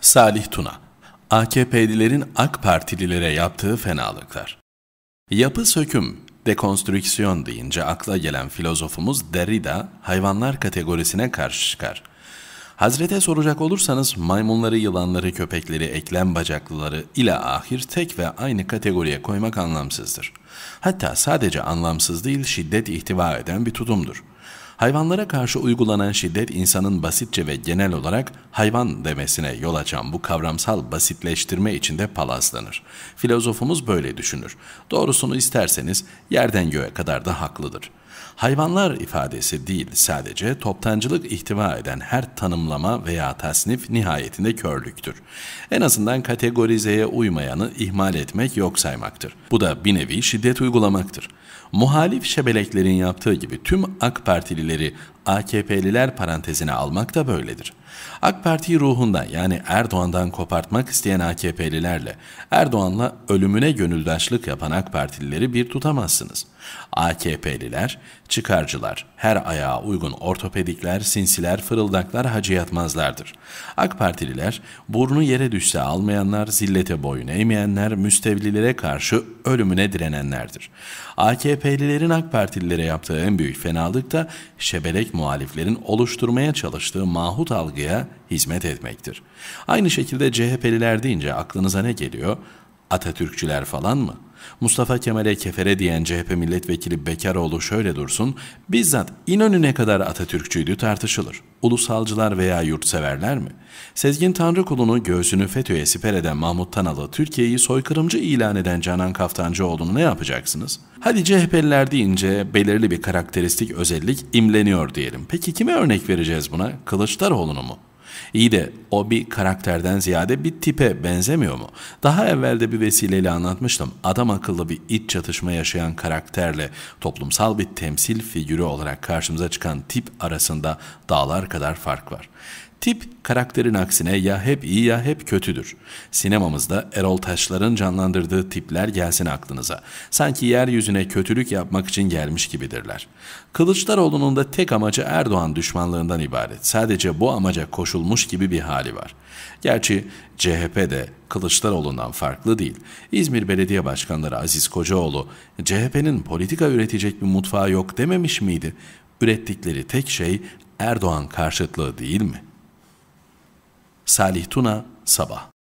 Salih Tuna, AKP'lilerin AK Partililere yaptığı fenalıklar. Yapı söküm, dekonstrüksiyon deyince akla gelen filozofumuz Derrida, hayvanlar kategorisine karşı çıkar. Hazrete soracak olursanız maymunları, yılanları, köpekleri, eklem bacaklıları ile ahir tek ve aynı kategoriye koymak anlamsızdır. Hatta sadece anlamsız değil şiddet ihtiva eden bir tutumdur. Hayvanlara karşı uygulanan şiddet insanın basitçe ve genel olarak hayvan demesine yol açan bu kavramsal basitleştirme içinde palazlanır. Filozofumuz böyle düşünür. Doğrusunu isterseniz yerden göğe kadar da haklıdır. Hayvanlar ifadesi değil sadece toptancılık ihtiva eden her tanımlama veya tasnif nihayetinde körlüktür. En azından kategorizeye uymayanı ihmal etmek yok saymaktır. Bu da bir nevi şiddet uygulamaktır. Muhalif şebeleklerin yaptığı gibi tüm AK Partilileri AKP'liler parantezine almak da böyledir. AK Parti ruhundan yani Erdoğan'dan kopartmak isteyen AKP'lilerle Erdoğan'la ölümüne gönüldaşlık yapan AK Partilileri bir tutamazsınız.'' AKP'liler, çıkarcılar, her ayağa uygun ortopedikler, sinsiler, fırıldaklar hacı yatmazlardır. AK Partililer, burnu yere düşse almayanlar, zillete boyun eğmeyenler, müstevlilere karşı ölümüne direnenlerdir. AKP'lilerin AK Partililere yaptığı en büyük fenalık da şebelek muhaliflerin oluşturmaya çalıştığı mahut algıya hizmet etmektir. Aynı şekilde CHP'liler deyince aklınıza ne geliyor? Atatürkçüler falan mı?'' Mustafa Kemal'e kefere diyen CHP milletvekili Bekaroğlu şöyle dursun, bizzat ne kadar Atatürkçüydü tartışılır. Ulusalcılar veya yurtseverler mi? Sezgin Tanrıkulu'nu göğsünü FETÖ'ye siper eden Mahmut Tanal'ı Türkiye'yi soykırımcı ilan eden Canan Kaftancıoğlu'nu ne yapacaksınız? Hadi CHP'liler deyince belirli bir karakteristik özellik imleniyor diyelim. Peki kime örnek vereceğiz buna? Kılıçdaroğlu'nu mu? İyi de o bir karakterden ziyade bir tipe benzemiyor mu? Daha evvelde bir vesileyle anlatmıştım. Adam akıllı bir iç çatışma yaşayan karakterle toplumsal bir temsil figürü olarak karşımıza çıkan tip arasında dağlar kadar fark var. Tip karakterin aksine ya hep iyi ya hep kötüdür. Sinemamızda Erol Taşlar'ın canlandırdığı tipler gelsin aklınıza. Sanki yeryüzüne kötülük yapmak için gelmiş gibidirler. Kılıçdaroğlu'nun da tek amacı Erdoğan düşmanlığından ibaret. Sadece bu amaca koşulmuş gibi bir hali var. Gerçi CHP de Kılıçdaroğlu'ndan farklı değil. İzmir Belediye Başkanları Aziz Kocaoğlu, CHP'nin politika üretecek bir mutfağı yok dememiş miydi? Ürettikleri tek şey Erdoğan karşıtlığı değil mi?'' Salih Tuna Sabah